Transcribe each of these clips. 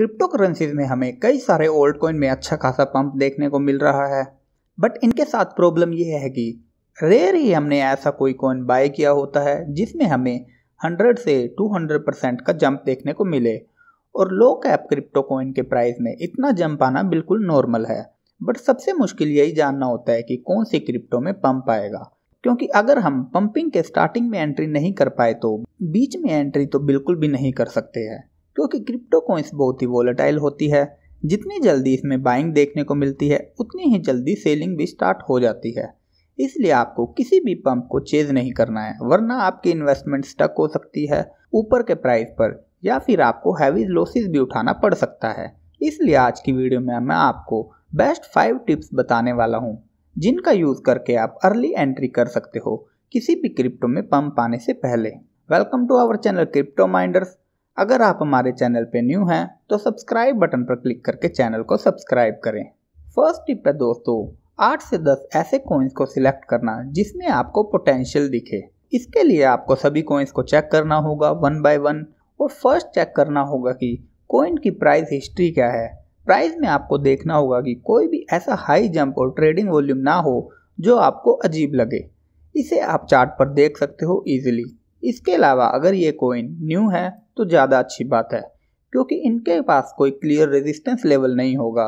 crypto currencies में हमें कई सारे ओल्ड कॉइन में अच्छा खासा पंप देखने को मिल रहा है बट इनके साथ प्रॉब्लम यह है कि रेयर ही हमने ऐसा कोई कॉइन बाय किया होता है जिसमें हमें 100 से 200 परसेंट का जंप देखने को मिले और लो कैप क्रिप्टो कॉइन के प्राइस में इतना जंप आना बिल्कुल नॉर्मल है बट सबसे मुश्किल यही जानना होता है कि कौन सी क्रिप्टो में पंप आएगा क्योंकि अगर हम पंपिंग के स्टार्टिंग में एंट्री नहीं कर पाए तो बीच में एंट्री तो बिल्कुल भी नहीं कर सकते हैं क्योंकि क्रिप्टो कॉइन्स बहुत ही वोलेटाइल होती है जितनी जल्दी इसमें बाइंग देखने को मिलती है उतनी ही जल्दी सेलिंग भी स्टार्ट हो जाती है इसलिए आपको किसी भी पंप को चेज नहीं करना है वरना आपकी इन्वेस्टमेंट स्टक हो सकती है ऊपर के प्राइस पर या फिर आपको हैवी लॉसेस भी उठाना पड़ सकता है इसलिए आज की वीडियो में मैं आपको बेस्ट फाइव टिप्स बताने वाला हूँ जिनका यूज़ करके आप अर्ली एंट्री कर सकते हो किसी भी क्रिप्टो में पंप आने से पहले welcome to our channel Crypto Minders अगर आप हमारे चैनल पर न्यू हैं तो सब्सक्राइब बटन पर क्लिक करके चैनल को सब्सक्राइब करें फर्स्ट टिप है दोस्तों आठ से दस ऐसे कोइंस को सिलेक्ट करना जिसमें आपको पोटेंशियल दिखे इसके लिए आपको सभी कोइंस को चेक करना होगा वन बाय वन और फर्स्ट चेक करना होगा कि कोइन की प्राइस हिस्ट्री क्या है प्राइस में आपको देखना होगा कि कोई भी ऐसा हाई जंप और ट्रेडिंग वॉल्यूम ना हो जो आपको अजीब लगे इसे आप चार्ट पर देख सकते हो ईजिली इसके अलावा अगर ये कोइन न्यू है तो ज़्यादा अच्छी बात है क्योंकि इनके पास कोई क्लियर रेजिस्टेंस लेवल नहीं होगा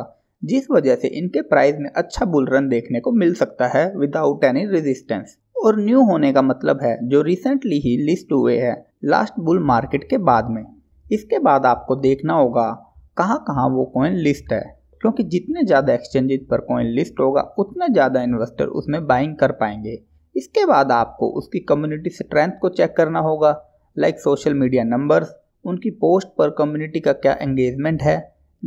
जिस वजह से इनके प्राइस में अच्छा बुल रन देखने को मिल सकता है विदाउट एनी रेजिस्टेंस और न्यू होने का मतलब है जो रिसेंटली ही लिस्ट हुए हैं लास्ट बुल मार्केट के बाद में इसके बाद आपको देखना होगा कहाँ कहाँ वो कॉइन लिस्ट है क्योंकि जितने ज़्यादा एक्सचेंजेज पर कॉइन लिस्ट होगा उतने ज़्यादा इन्वेस्टर उसमें बाइंग कर पाएंगे इसके बाद आपको उसकी कम्युनिटी स्ट्रेंथ को चेक करना होगा लाइक सोशल मीडिया नंबर्स उनकी पोस्ट पर कम्युनिटी का क्या एंगेजमेंट है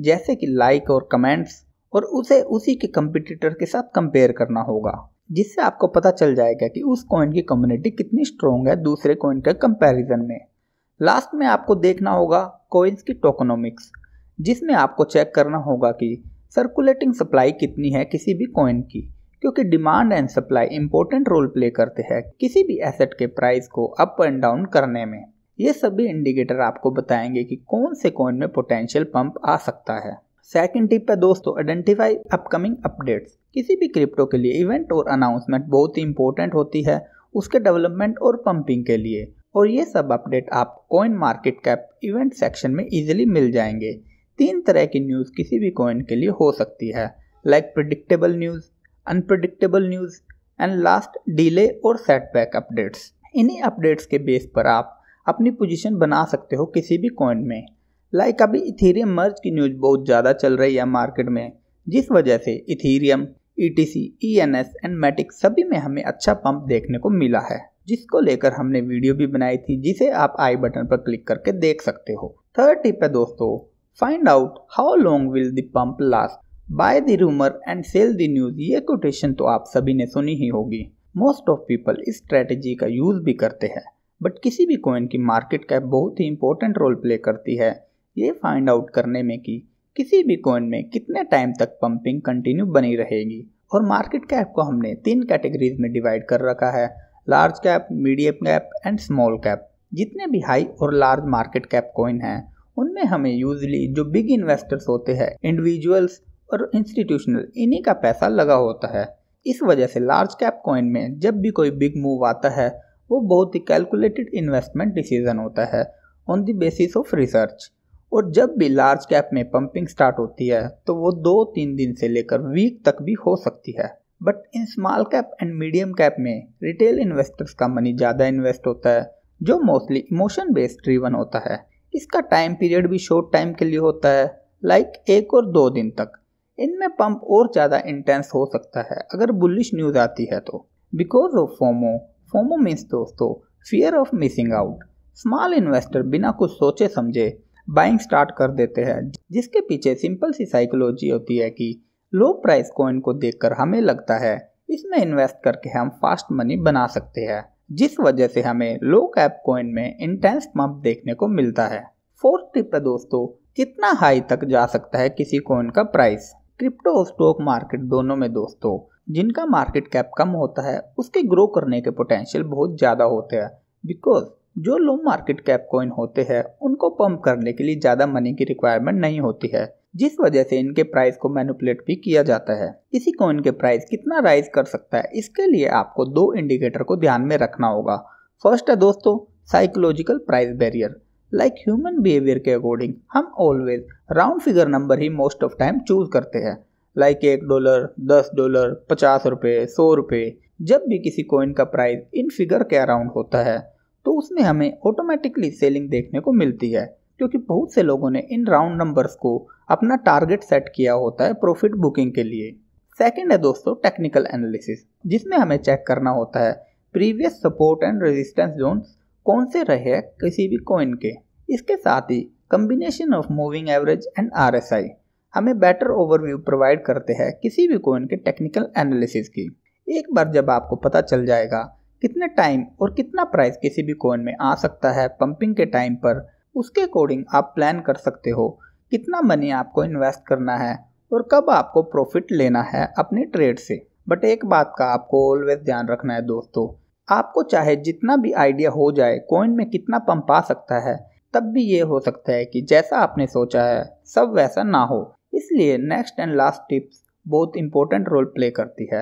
जैसे कि लाइक और कमेंट्स और उसे उसी के कंपिटिटर के साथ कंपेयर करना होगा जिससे आपको पता चल जाएगा कि उस कॉइन की कम्युनिटी कितनी स्ट्रॉन्ग है दूसरे कॉइन के कंपैरिजन में लास्ट में आपको देखना होगा कॉइन्स की टोकोनोमिक्स जिसमें आपको चेक करना होगा कि सर्कुलेटिंग सप्लाई कितनी है किसी भी कॉइन की क्योंकि demand and supply important role play करते हैं किसी भी एसेट के प्राइस को अप एंड डाउन करने में ये सभी इंडिकेटर आपको बताएंगे कि कौन से कॉइन में पोटेंशियल पंप आ सकता है सेकंड टिप है दोस्तों आइडेंटिफाई अपकमिंग अपडेट्स किसी भी क्रिप्टो के लिए इवेंट और अनाउंसमेंट बहुत ही इंपॉर्टेंट होती है उसके डेवलपमेंट और पंपिंग के लिए और ये सब अपडेट आप CoinMarketCap event section में इजीली मिल जाएंगे तीन तरह की न्यूज़ किसी भी कॉइन के लिए हो सकती है like predictable news unpredictable news and last delay और सेटबैक अपडेट्स इन्हीं अपडेट्स के बेस पर आप अपनी पोजीशन बना सकते हो किसी भी कॉइन में लाइक अभी इथेरियम मर्ज की न्यूज बहुत ज़्यादा चल रही है मार्केट में जिस वजह से Ethereum E T C E N S and Matic सभी में हमें अच्छा पंप देखने को मिला है जिसको लेकर हमने वीडियो भी बनाई थी जिसे आप आई बटन पर क्लिक करके देख सकते हो थर्ड टिप है दोस्तों find out how long will the pump last buy the rumour and sell the news ये कोटेशन तो आप सभी ने सुनी ही होगी मोस्ट ऑफ पीपल इस स्ट्रेटेजी का यूज भी करते हैं बट किसी भी कॉइन की मार्केट कैप बहुत ही इंपॉर्टेंट रोल प्ले करती है ये फाइंड आउट करने में कि किसी भी कॉइन में कितने टाइम तक पंपिंग कंटिन्यू बनी रहेगी और मार्केट कैप को हमने तीन कैटेगरीज में डिवाइड कर रखा है large cap medium cap and small cap जितने भी हाई और लार्ज मार्केट कैप कॉइन हैं उनमें हमें यूजली जो बिग इन्वेस्टर्स होते हैं इंडिविजुअल्स और इंस्टीट्यूशनल इन्हीं का पैसा लगा होता है इस वजह से लार्ज कैप कॉइन में जब भी कोई बिग मूव आता है वो बहुत ही कैलकुलेटेड इन्वेस्टमेंट डिसीजन होता है on the basis of research और जब भी लार्ज कैप में पंपिंग स्टार्ट होती है तो वो दो तीन दिन से लेकर वीक तक भी हो सकती है but in small cap and medium cap में रिटेल इन्वेस्टर्स का मनी ज़्यादा इन्वेस्ट होता है जो मोस्टली इमोशन बेस्ड ड्रीवन होता है इसका टाइम पीरियड भी शॉर्ट टाइम के लिए होता है लाइक like एक और दो दिन तक इनमें पंप और ज़्यादा इंटेंस हो सकता है अगर बुलिश न्यूज़ आती है तो because of FOMO FOMO means दोस्तों fear of missing out small investor बिना कुछ सोचे समझे बाइंग स्टार्ट कर देते हैं जिसके पीछे सिंपल सी साइकोलॉजी होती है कि लो प्राइस कॉइन को देखकर हमें लगता है इसमें इन्वेस्ट करके हम फास्ट मनी बना सकते हैं जिस वजह से हमें लो कैप कॉइन में इंटेंस पंप देखने को मिलता है फोर्थ टिप है दोस्तों कितना हाई तक जा सकता है किसी कॉइन का प्राइस क्रिप्टो स्टॉक मार्केट दोनों में दोस्तों जिनका मार्केट कैप कम होता है उसके ग्रो करने के पोटेंशियल बहुत ज़्यादा होते हैं बिकॉज जो लो मार्केट कैप कॉइन होते हैं उनको पंप करने के लिए ज़्यादा मनी की रिक्वायरमेंट नहीं होती है जिस वजह से इनके प्राइस को मैनुपलेट भी किया जाता है इसी कॉइन के प्राइस कितना राइज कर सकता है इसके लिए आपको दो इंडिकेटर को ध्यान में रखना होगा फर्स्ट है दोस्तों psychological price barrier like human behaviour के अकॉर्डिंग हम ऑलवेज राउंड फिगर नंबर ही मोस्ट ऑफ टाइम चूज करते हैं लाइक एक डॉलर दस डॉलर पचास रुपये सौ रुपये जब भी किसी कॉइन का प्राइस इन फिगर के अराउंड होता है तो उसमें हमें ऑटोमेटिकली सेलिंग देखने को मिलती है क्योंकि बहुत से लोगों ने इन राउंड नंबर्स को अपना टारगेट सेट किया होता है प्रॉफिट बुकिंग के लिए सेकेंड है दोस्तों टेक्निकल एनालिसिस जिसमें हमें चेक करना होता है previous support and resistance zone कौन से रहे हैं किसी भी कॉइन के इसके साथ ही combination of moving average and R S I हमें बेटर ओवरव्यू प्रोवाइड करते हैं किसी भी कोइन के टेक्निकल एनालिसिस की एक बार जब आपको पता चल जाएगा कितने टाइम और कितना प्राइस किसी भी कोइन में आ सकता है पंपिंग के टाइम पर उसके अकॉर्डिंग आप प्लान कर सकते हो कितना मनी आपको इन्वेस्ट करना है और कब आपको प्रॉफिट लेना है अपने ट्रेड से बट एक बात का आपको ऑलवेज ध्यान रखना है दोस्तों आपको चाहे जितना भी आइडिया हो जाए कॉइन में कितना पंप आ सकता है तब भी ये हो सकता है कि जैसा आपने सोचा है सब वैसा ना हो इसलिए नेक्स्ट एंड लास्ट टिप्स बहुत इंपॉर्टेंट रोल प्ले करती है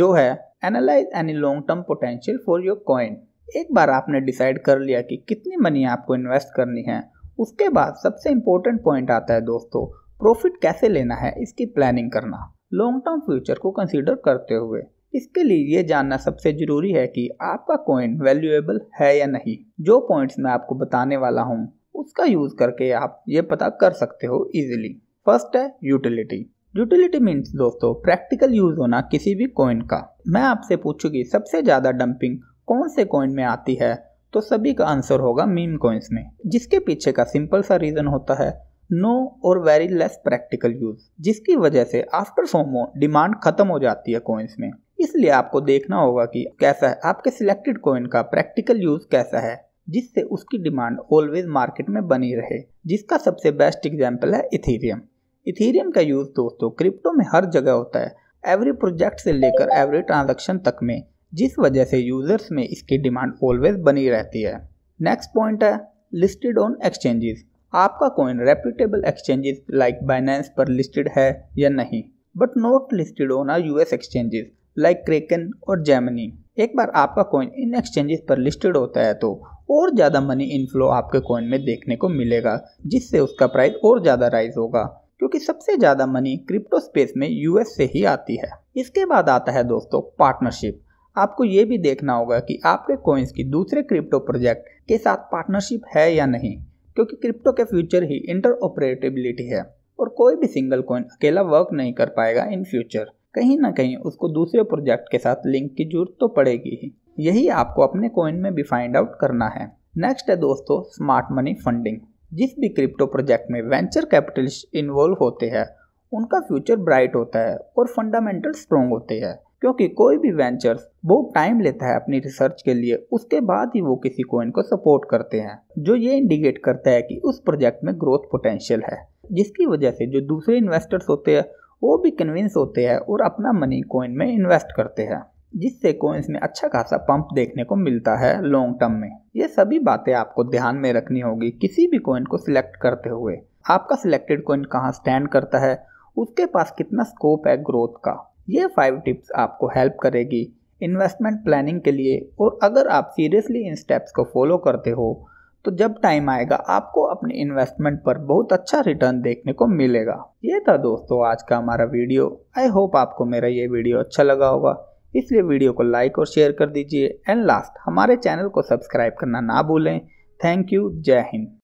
जो है analyse any long term potential for your coin एक बार आपने डिसाइड कर लिया कि कितनी मनी आपको इन्वेस्ट करनी है उसके बाद सबसे इम्पोर्टेंट पॉइंट आता है दोस्तों प्रॉफिट कैसे लेना है इसकी प्लानिंग करना लॉन्ग टर्म फ्यूचर को कंसीडर करते हुए इसके लिए ये जानना सबसे ज़रूरी है कि आपका कॉइन वैल्यूएबल है या नहीं जो पॉइंट्स मैं आपको बताने वाला हूँ उसका यूज़ करके आप ये पता कर सकते हो ईजिली फर्स्ट है यूटिलिटी यूटिलिटी मीन्स दोस्तों प्रैक्टिकल यूज होना किसी भी कॉइन का मैं आपसे पूछूंगी सबसे ज़्यादा डंपिंग कौन से कॉइन में आती है तो सभी का आंसर होगा मीम कॉइन्स में जिसके पीछे का सिंपल सा रीज़न होता है नो और वेरी लेस प्रैक्टिकल यूज जिसकी वजह से आफ्टर फोमो डिमांड खत्म हो जाती है कॉइन्स में इसलिए आपको देखना होगा कि कैसा है आपके सिलेक्टेड कॉइन का प्रैक्टिकल यूज कैसा है जिससे उसकी डिमांड ऑलवेज मार्केट में बनी रहे जिसका सबसे बेस्ट एग्जाम्पल है इथीरियम इथीरियम का यूज़ दोस्तों क्रिप्टो में हर जगह होता है एवरी प्रोजेक्ट से लेकर एवरी ट्रांजेक्शन तक में जिस वजह से यूज़र्स में इसकी डिमांड ऑलवेज बनी रहती है नेक्स्ट पॉइंट है लिस्टेड ऑन एक्सचेंजेस आपका coin reputable exchanges like Binance पर लिस्टेड है या नहीं but not listed on our US exchanges like Kraken और जर्मनी एक बार आपका कॉइन इन एक्सचेंजेस पर लिस्टेड होता है तो और ज़्यादा मनी इनफ्लो आपके कॉइन में देखने को मिलेगा जिससे उसका प्राइस और ज़्यादा राइज होगा क्योंकि सबसे ज़्यादा मनी क्रिप्टो स्पेस में यूएस से ही आती है इसके बाद आता है दोस्तों पार्टनरशिप आपको ये भी देखना होगा कि आपके कॉइन्स की दूसरे क्रिप्टो प्रोजेक्ट के साथ पार्टनरशिप है या नहीं क्योंकि क्रिप्टो के फ्यूचर ही इंटर ऑपरेटेबिलिटी है और कोई भी सिंगल कॉइन अकेला वर्क नहीं कर पाएगा इन फ्यूचर कहीं ना कहीं उसको दूसरे प्रोजेक्ट के साथ लिंक की जरूरत तो पड़ेगी ही यही आपको अपने कॉइन में भी फाइंड आउट करना है नेक्स्ट है दोस्तों स्मार्ट मनी फंडिंग जिस भी क्रिप्टो प्रोजेक्ट में वेंचर कैपिटलिस्ट इन्वॉल्व होते हैं उनका फ्यूचर ब्राइट होता है और फंडामेंटल स्ट्रॉन्ग होते हैं क्योंकि कोई भी वेंचर्स बहुत टाइम लेता है अपनी रिसर्च के लिए उसके बाद ही वो किसी कोइन को सपोर्ट करते हैं जो ये इंडिकेट करता है कि उस प्रोजेक्ट में ग्रोथ पोटेंशियल है जिसकी वजह से जो दूसरे इन्वेस्टर्स होते हैं वो भी कन्विंस होते हैं और अपना मनी कोइन में इन्वेस्ट करते हैं जिससे कोइंस में अच्छा खासा पंप देखने को मिलता है लॉन्ग टर्म में ये सभी बातें आपको ध्यान में रखनी होगी किसी भी कोइन को सिलेक्ट करते हुए आपका सिलेक्टेड कोइन कहाँ स्टैंड करता है उसके पास कितना स्कोप है ग्रोथ का ये फाइव टिप्स आपको हेल्प करेगी इन्वेस्टमेंट प्लानिंग के लिए और अगर आप सीरियसली इन स्टेप्स को फॉलो करते हो तो जब टाइम आएगा आपको अपने इन्वेस्टमेंट पर बहुत अच्छा रिटर्न देखने को मिलेगा ये था दोस्तों आज का हमारा वीडियो आई होप आपको मेरा ये वीडियो अच्छा लगा होगा इसलिए वीडियो को लाइक और शेयर कर दीजिए एंड लास्ट हमारे चैनल को सब्सक्राइब करना ना भूलें थैंक यू जय हिंद